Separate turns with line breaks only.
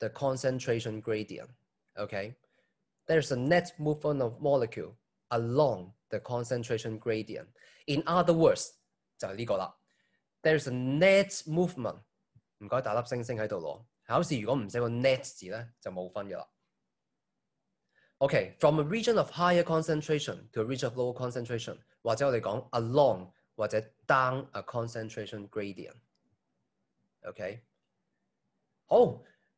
the concentration gradient, okay? There's a net movement of molecule along the concentration gradient. In other words, There is a net movement，唔該打粒星星喺度攞。考試如果唔寫個 okay, from a region of higher concentration to a region of lower concentration，或者我哋講 along 或者 down a concentration gradient. oh,